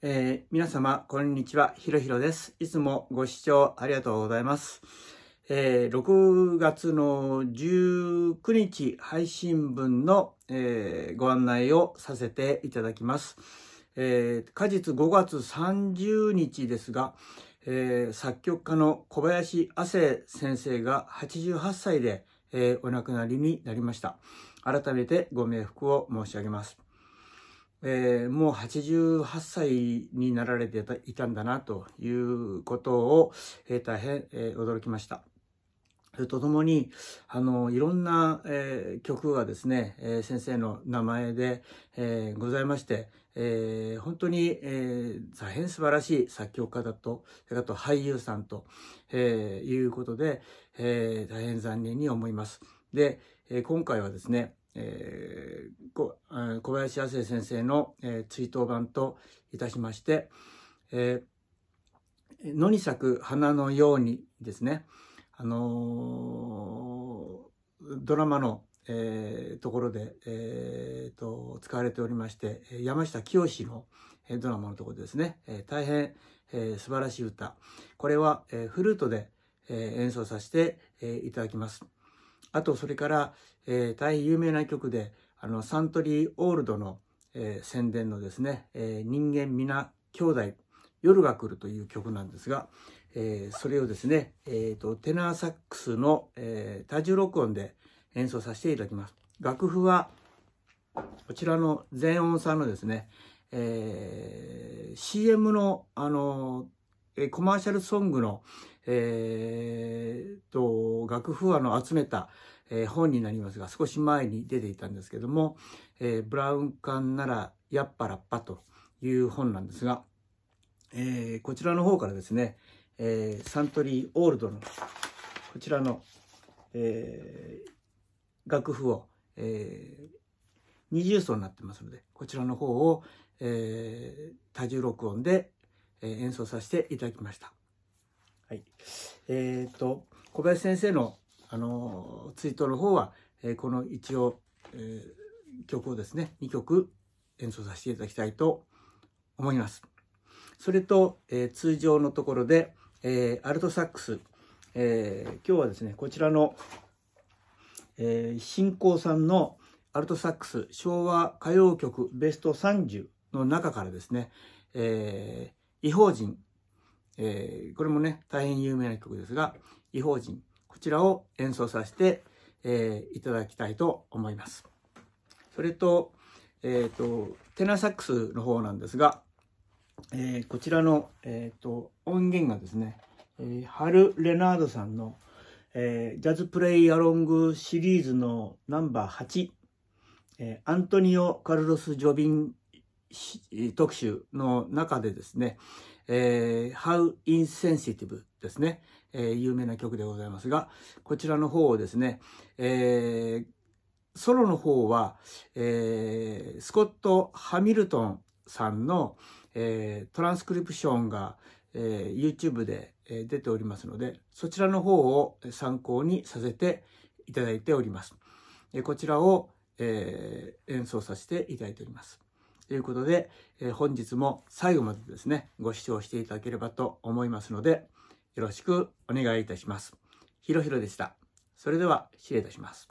えー、皆様、こんにちは。ひろひろです。いつもご視聴ありがとうございます。えー、6月の19日配信分の、えー、ご案内をさせていただきます。えー、果実5月30日ですが、えー、作曲家の小林亜生先生が88歳で、えー、お亡くなりになりました。改めてご冥福を申し上げます。えー、もう88歳になられていたんだなということを、えー、大変、えー、驚きました。それとともに、あの、いろんな、えー、曲がですね、えー、先生の名前で、えー、ございまして、えー、本当に、えー、大変素晴らしい作曲家だと、それと俳優さんと、えー、いうことで、えー、大変残念に思います。で、えー、今回はですね、えー、小林亜生先生の、えー、追悼版といたしまして、えー、野に咲く花のようにですね、あのー、ドラマの、えー、ところで、えーと、使われておりまして、山下清の、えドラマのところですね、えー、大変、えー、素晴らしい歌。これは、えー、フルートで、えー、演奏させて、えー、いただきます。あとそれから、えー、大変有名な曲であのサントリーオールドの、えー、宣伝のですね「えー、人間皆兄弟夜が来る」という曲なんですが、えー、それをですね、えーと、テナーサックスの、えー、多重録音で演奏させていただきます。楽譜はこちらの全音さんのですね、えー、CM のあのコマーシャルソングの、えーと楽譜あの集めた、えー、本になりますが、少し前に出ていたんですけども、えー、ブラウン管ならやっぱラッパという本なんですが、えー、こちらの方からですね、えー、サントリーオールドのこちらの、えー、楽譜を、えー、二重奏になってますので、こちらの方を、えー、多重録音で、えー、演奏させていただきました。はい。えっ、ー、と、小林先生の、あの、ツイートの方は、えー、この一応、えー、曲をですね、2曲演奏させていただきたいと思います。それと、えー、通常のところで、えー、アルトサックス、えー、今日はですね、こちらの、えー、新興さんのアルトサックス昭和歌謡曲ベスト30の中からですね、えー、異邦人、えー、これもね、大変有名な曲ですが、異邦人、こちらを演奏させて、えー、いただきたいと思います。それと、えっ、ー、と、テナサックスの方なんですが、えー、こちらの、えっ、ー、と、音源がですね、えー、ハル・レナードさんの、えー、ジャズプレイアロングシリーズのナンバー8、えー、アントニオ・カルロス・ジョビン特集の中でですね、えー、How Insensitive ですね、えー、有名な曲でございますが、こちらの方をですね、えー、ソロの方は、えー、スコット・ハミルトンさんの、えー、トランスクリプションが、えー、YouTube で、えー、出ておりますので、そちらの方を参考にさせていただいております。えー、こちらを、えー、演奏させていただいております。ということで、えー、本日も最後までですね、ご視聴していただければと思いますので、よろしくお願いいたします。ひろひろでした。それでは失礼いたします。